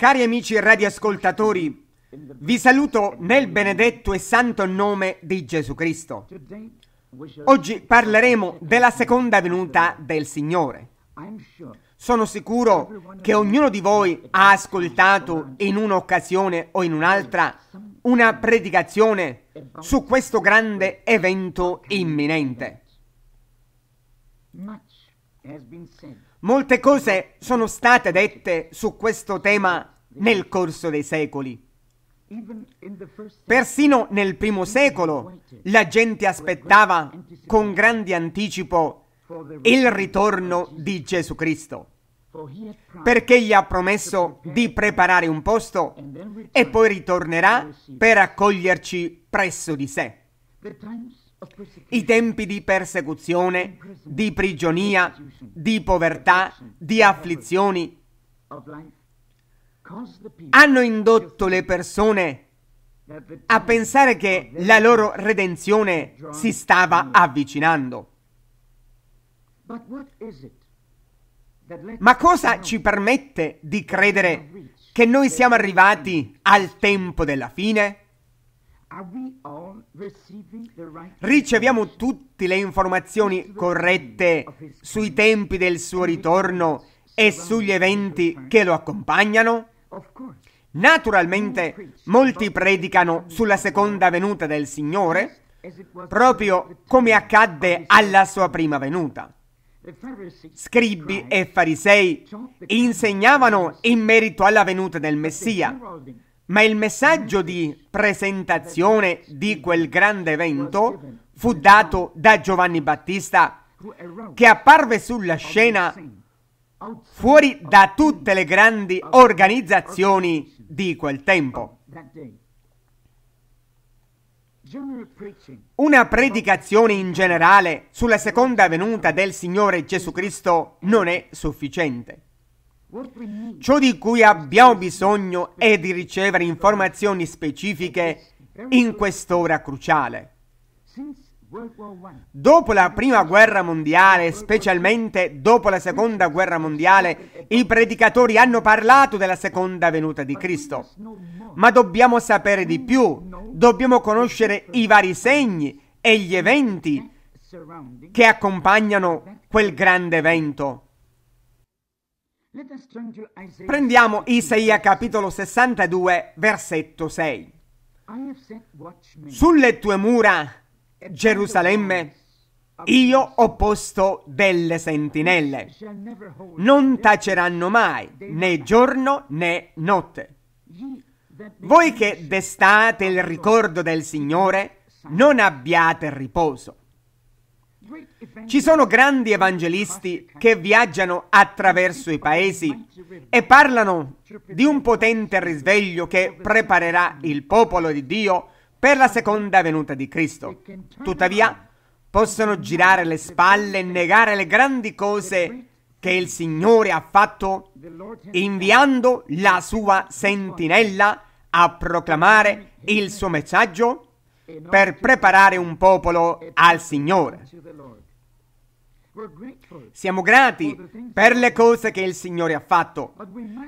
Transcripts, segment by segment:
Cari amici radioascoltatori, vi saluto nel benedetto e santo nome di Gesù Cristo. Oggi parleremo della seconda venuta del Signore. Sono sicuro che ognuno di voi ha ascoltato in un'occasione o in un'altra una predicazione su questo grande evento imminente. Molte cose sono state dette su questo tema nel corso dei secoli. Persino nel primo secolo la gente aspettava con grande anticipo il ritorno di Gesù Cristo, perché gli ha promesso di preparare un posto e poi ritornerà per accoglierci presso di sé. I tempi di persecuzione, di prigionia, di povertà, di afflizioni hanno indotto le persone a pensare che la loro redenzione si stava avvicinando. Ma cosa ci permette di credere che noi siamo arrivati al tempo della fine? Riceviamo tutte le informazioni corrette sui tempi del suo ritorno e sugli eventi che lo accompagnano? Naturalmente molti predicano sulla seconda venuta del Signore, proprio come accadde alla sua prima venuta. Scribbi e farisei insegnavano in merito alla venuta del Messia, ma il messaggio di presentazione di quel grande evento fu dato da Giovanni Battista, che apparve sulla scena fuori da tutte le grandi organizzazioni di quel tempo. Una predicazione in generale sulla seconda venuta del Signore Gesù Cristo non è sufficiente. Ciò di cui abbiamo bisogno è di ricevere informazioni specifiche in quest'ora cruciale. Dopo la prima guerra mondiale, specialmente dopo la seconda guerra mondiale, i predicatori hanno parlato della seconda venuta di Cristo. Ma dobbiamo sapere di più, dobbiamo conoscere i vari segni e gli eventi che accompagnano quel grande evento. Prendiamo Isaia capitolo 62, versetto 6. Sulle tue mura, Gerusalemme, io ho posto delle sentinelle. Non taceranno mai, né giorno né notte. Voi che destate il ricordo del Signore, non abbiate riposo. Ci sono grandi evangelisti che viaggiano attraverso i paesi e parlano di un potente risveglio che preparerà il popolo di Dio per la seconda venuta di Cristo. Tuttavia, possono girare le spalle e negare le grandi cose che il Signore ha fatto inviando la sua sentinella a proclamare il suo messaggio per preparare un popolo al Signore. Siamo grati per le cose che il Signore ha fatto,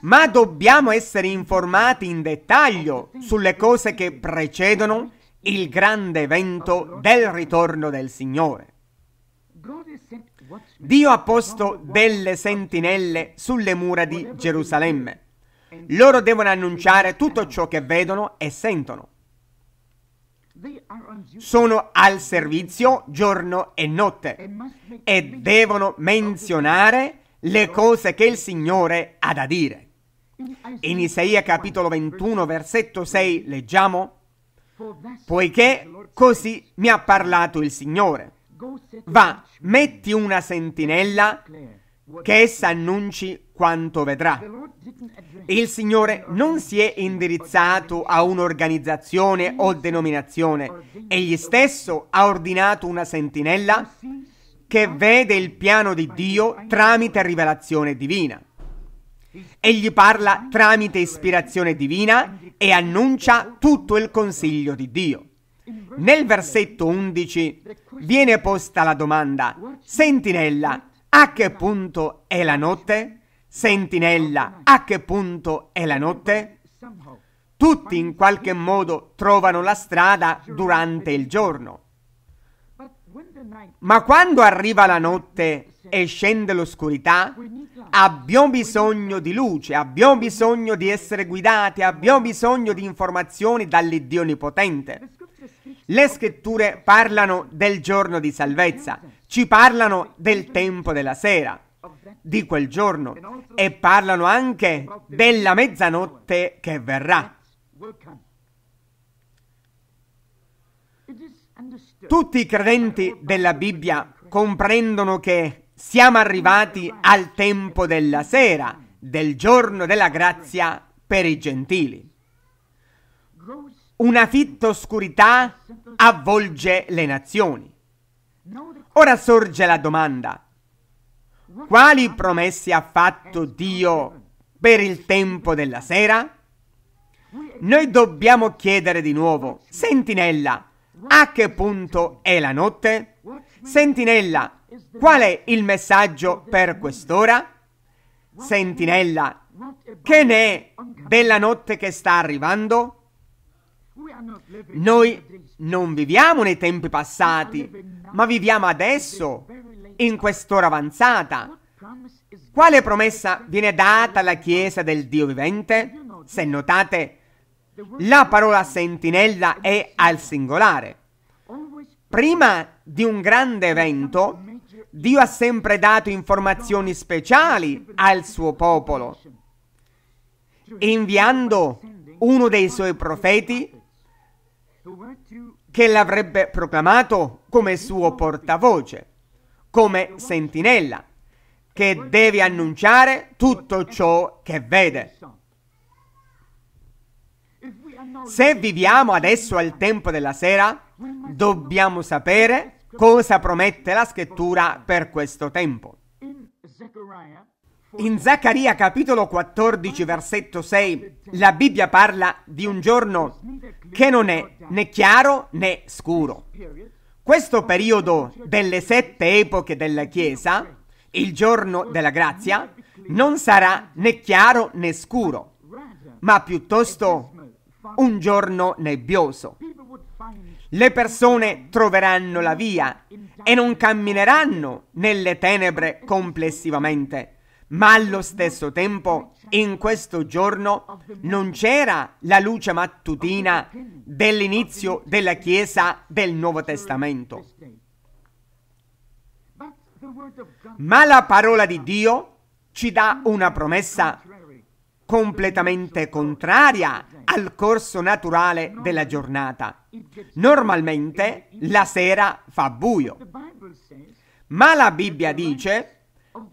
ma dobbiamo essere informati in dettaglio sulle cose che precedono il grande evento del ritorno del Signore. Dio ha posto delle sentinelle sulle mura di Gerusalemme. Loro devono annunciare tutto ciò che vedono e sentono sono al servizio giorno e notte e devono menzionare le cose che il Signore ha da dire. In Isaia capitolo 21 versetto 6 leggiamo, poiché così mi ha parlato il Signore. Va, metti una sentinella che essa annunci quanto vedrà. Il Signore non si è indirizzato a un'organizzazione o denominazione, egli stesso ha ordinato una sentinella che vede il piano di Dio tramite rivelazione divina. Egli parla tramite ispirazione divina e annuncia tutto il consiglio di Dio. Nel versetto 11 viene posta la domanda, Sentinella, a che punto è la notte? Sentinella, a che punto è la notte? Tutti in qualche modo trovano la strada durante il giorno. Ma quando arriva la notte e scende l'oscurità, abbiamo bisogno di luce, abbiamo bisogno di essere guidati, abbiamo bisogno di informazioni dall'Iddio Onnipotente. Le scritture parlano del giorno di salvezza, ci parlano del tempo della sera, di quel giorno e parlano anche della mezzanotte che verrà. Tutti i credenti della Bibbia comprendono che siamo arrivati al tempo della sera, del giorno della grazia per i gentili. Una fitta oscurità avvolge le nazioni. Ora sorge la domanda, quali promesse ha fatto Dio per il tempo della sera? Noi dobbiamo chiedere di nuovo, sentinella, a che punto è la notte? Sentinella, qual è il messaggio per quest'ora? Sentinella, che ne è della notte che sta arrivando? Noi non viviamo nei tempi passati, ma viviamo adesso, in quest'ora avanzata. Quale promessa viene data alla Chiesa del Dio vivente? Se notate, la parola sentinella è al singolare. Prima di un grande evento, Dio ha sempre dato informazioni speciali al suo popolo, inviando uno dei suoi profeti che l'avrebbe proclamato come suo portavoce, come sentinella, che deve annunciare tutto ciò che vede. Se viviamo adesso al tempo della sera, dobbiamo sapere cosa promette la scrittura per questo tempo. In Zaccaria capitolo 14 versetto 6 la Bibbia parla di un giorno che non è né chiaro né scuro. Questo periodo delle sette epoche della Chiesa, il giorno della grazia, non sarà né chiaro né scuro, ma piuttosto un giorno nebbioso. Le persone troveranno la via e non cammineranno nelle tenebre complessivamente, ma allo stesso tempo, in questo giorno non c'era la luce mattutina dell'inizio della Chiesa del Nuovo Testamento. Ma la parola di Dio ci dà una promessa completamente contraria al corso naturale della giornata. Normalmente la sera fa buio, ma la Bibbia dice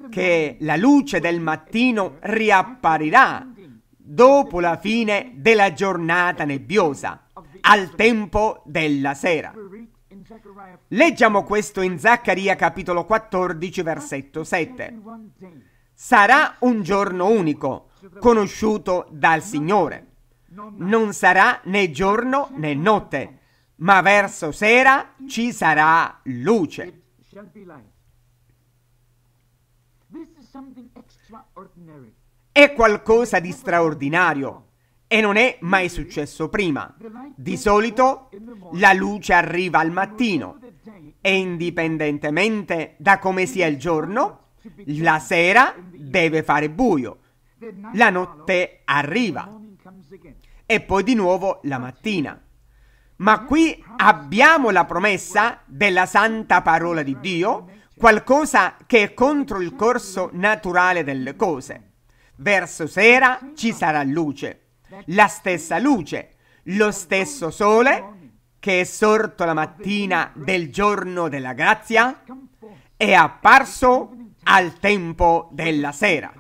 che la luce del mattino riapparirà dopo la fine della giornata nebbiosa, al tempo della sera. Leggiamo questo in Zaccaria capitolo 14 versetto 7. Sarà un giorno unico, conosciuto dal Signore. Non sarà né giorno né notte, ma verso sera ci sarà luce. È qualcosa di straordinario e non è mai successo prima. Di solito la luce arriva al mattino e indipendentemente da come sia il giorno, la sera deve fare buio, la notte arriva e poi di nuovo la mattina. Ma qui abbiamo la promessa della santa parola di Dio qualcosa che è contro il corso naturale delle cose. Verso sera ci sarà luce, la stessa luce, lo stesso sole che è sorto la mattina del giorno della grazia, è apparso al tempo della sera.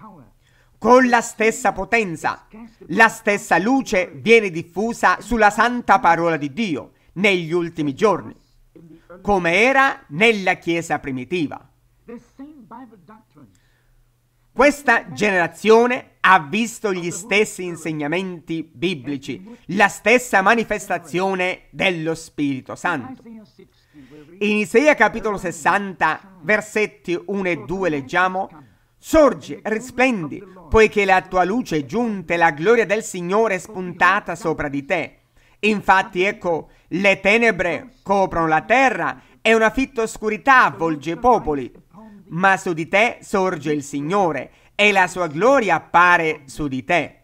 Con la stessa potenza, la stessa luce viene diffusa sulla santa parola di Dio negli ultimi giorni come era nella Chiesa primitiva. Questa generazione ha visto gli stessi insegnamenti biblici, la stessa manifestazione dello Spirito Santo. In Isaia capitolo 60, versetti 1 e 2 leggiamo, Sorgi, risplendi, poiché la tua luce è giunta e la gloria del Signore è spuntata sopra di te. Infatti, ecco, le tenebre coprono la terra e una fitta oscurità avvolge i popoli. Ma su di te sorge il Signore e la sua gloria appare su di te.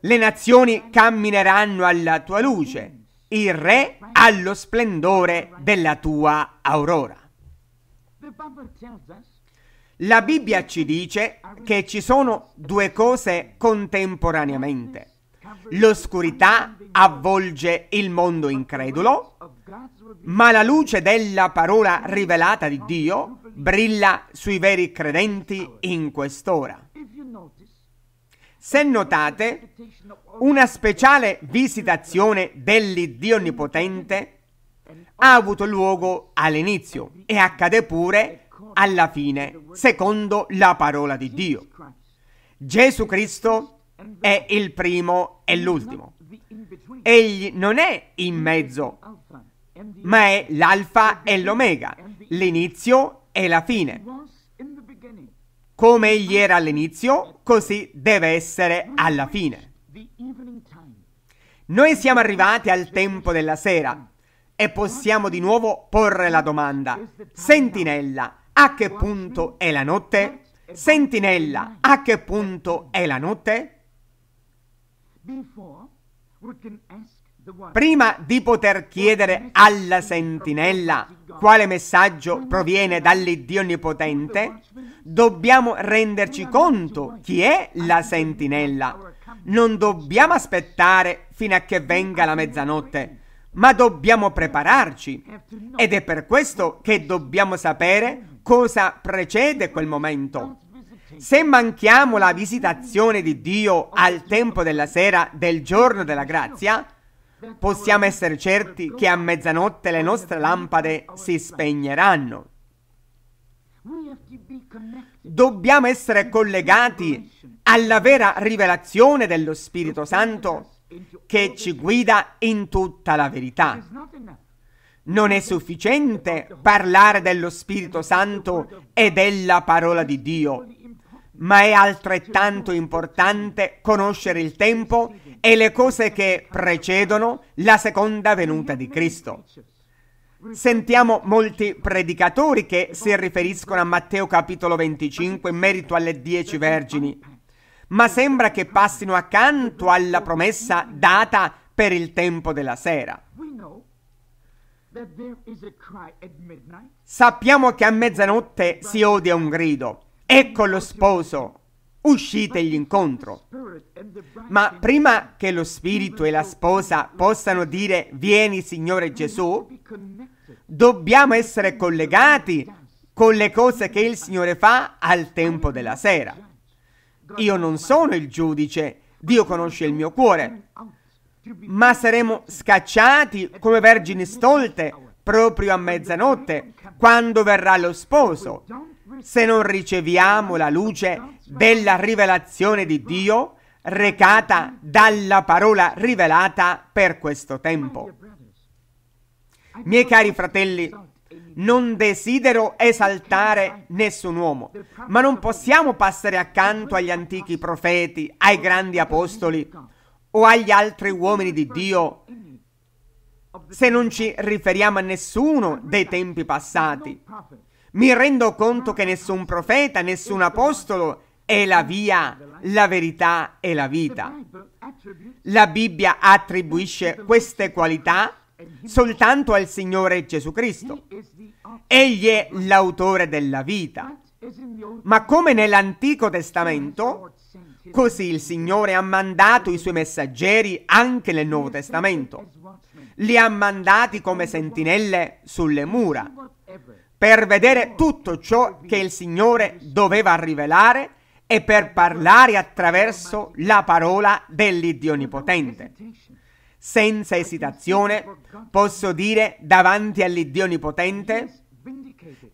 Le nazioni cammineranno alla tua luce, il re allo splendore della tua aurora. La Bibbia ci dice che ci sono due cose contemporaneamente. L'oscurità avvolge il mondo incredulo, ma la luce della parola rivelata di Dio brilla sui veri credenti in quest'ora. Se notate, una speciale visitazione dell'Iddio Onnipotente ha avuto luogo all'inizio e accade pure alla fine, secondo la parola di Dio. Gesù Cristo è il primo e l'ultimo. Egli non è in mezzo, ma è l'alfa e l'omega, l'inizio e la fine. Come egli era all'inizio, così deve essere alla fine. Noi siamo arrivati al tempo della sera e possiamo di nuovo porre la domanda, sentinella, a che punto è la notte? Sentinella, a che punto è la notte? Prima di poter chiedere alla sentinella quale messaggio proviene dall'Iddio Onnipotente, dobbiamo renderci conto chi è la sentinella. Non dobbiamo aspettare fino a che venga la mezzanotte, ma dobbiamo prepararci. Ed è per questo che dobbiamo sapere cosa precede quel momento. Se manchiamo la visitazione di Dio al tempo della sera del giorno della grazia, possiamo essere certi che a mezzanotte le nostre lampade si spegneranno. Dobbiamo essere collegati alla vera rivelazione dello Spirito Santo che ci guida in tutta la verità. Non è sufficiente parlare dello Spirito Santo e della parola di Dio ma è altrettanto importante conoscere il tempo e le cose che precedono la seconda venuta di Cristo. Sentiamo molti predicatori che si riferiscono a Matteo capitolo 25 in merito alle dieci vergini, ma sembra che passino accanto alla promessa data per il tempo della sera. Sappiamo che a mezzanotte si odia un grido, Ecco lo sposo, uscite uscitegli incontro. Ma prima che lo spirito e la sposa possano dire vieni Signore Gesù, dobbiamo essere collegati con le cose che il Signore fa al tempo della sera. Io non sono il giudice, Dio conosce il mio cuore, ma saremo scacciati come vergini stolte proprio a mezzanotte, quando verrà lo sposo se non riceviamo la luce della rivelazione di Dio recata dalla parola rivelata per questo tempo. Miei cari fratelli, non desidero esaltare nessun uomo, ma non possiamo passare accanto agli antichi profeti, ai grandi apostoli o agli altri uomini di Dio se non ci riferiamo a nessuno dei tempi passati. Mi rendo conto che nessun profeta, nessun apostolo è la via, la verità e la vita. La Bibbia attribuisce queste qualità soltanto al Signore Gesù Cristo. Egli è l'autore della vita. Ma come nell'Antico Testamento, così il Signore ha mandato i suoi messaggeri anche nel Nuovo Testamento. Li ha mandati come sentinelle sulle mura per vedere tutto ciò che il Signore doveva rivelare e per parlare attraverso la parola dell'Iddio Onnipotente. Senza esitazione posso dire davanti all'Iddio Onnipotente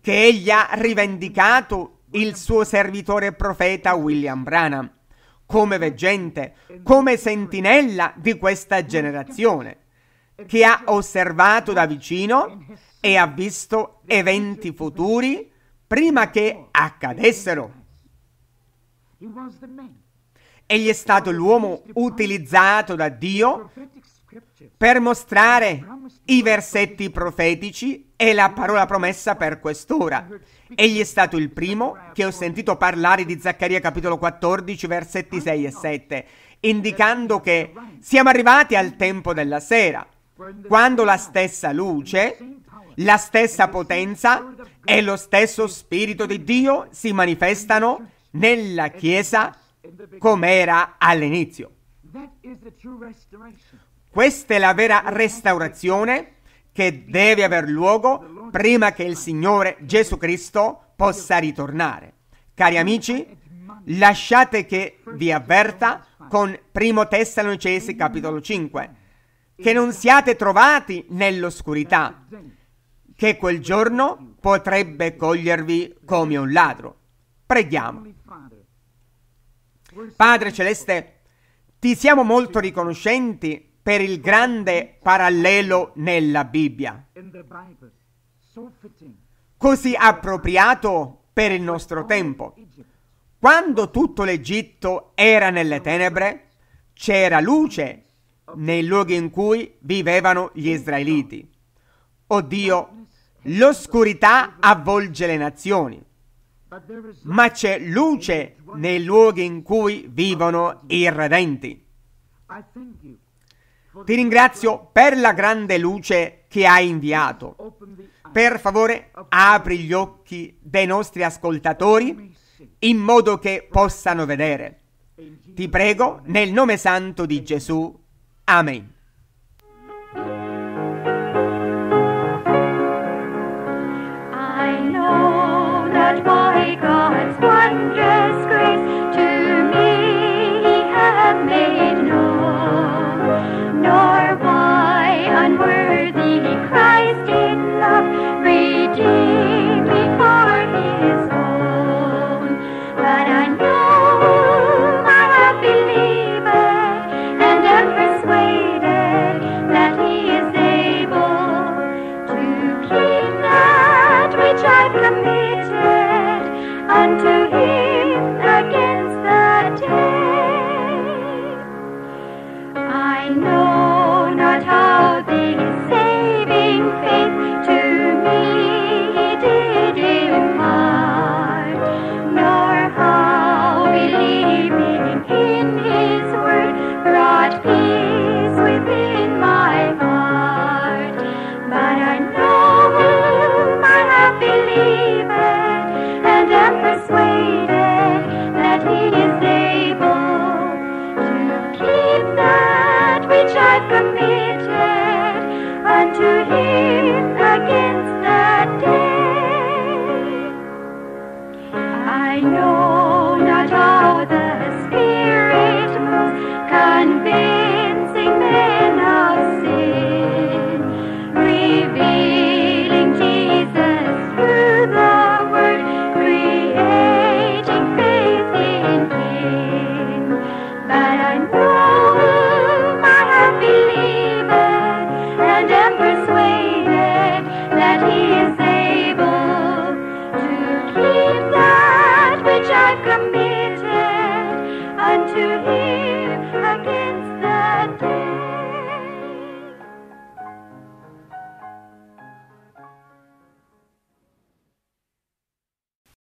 che egli ha rivendicato il suo servitore profeta William Branham come veggente, come sentinella di questa generazione, che ha osservato da vicino e ha visto eventi futuri prima che accadessero. Egli è stato l'uomo utilizzato da Dio per mostrare i versetti profetici e la parola promessa per quest'ora. Egli è stato il primo che ho sentito parlare di Zaccaria capitolo 14 versetti 6 e 7, indicando che siamo arrivati al tempo della sera, quando la stessa luce la stessa potenza e lo stesso Spirito di Dio si manifestano nella Chiesa come era all'inizio. Questa è la vera restaurazione che deve aver luogo prima che il Signore Gesù Cristo possa ritornare. Cari amici, lasciate che vi avverta con Primo Tessalonicesi capitolo 5, che non siate trovati nell'oscurità, che quel giorno potrebbe cogliervi come un ladro. Preghiamo. Padre Celeste, ti siamo molto riconoscenti per il grande parallelo nella Bibbia, così appropriato per il nostro tempo. Quando tutto l'Egitto era nelle tenebre, c'era luce nei luoghi in cui vivevano gli israeliti. O Dio, L'oscurità avvolge le nazioni, ma c'è luce nei luoghi in cui vivono i redenti. Ti ringrazio per la grande luce che hai inviato. Per favore, apri gli occhi dei nostri ascoltatori in modo che possano vedere. Ti prego nel nome santo di Gesù. Amen. measured God's wondrous grace.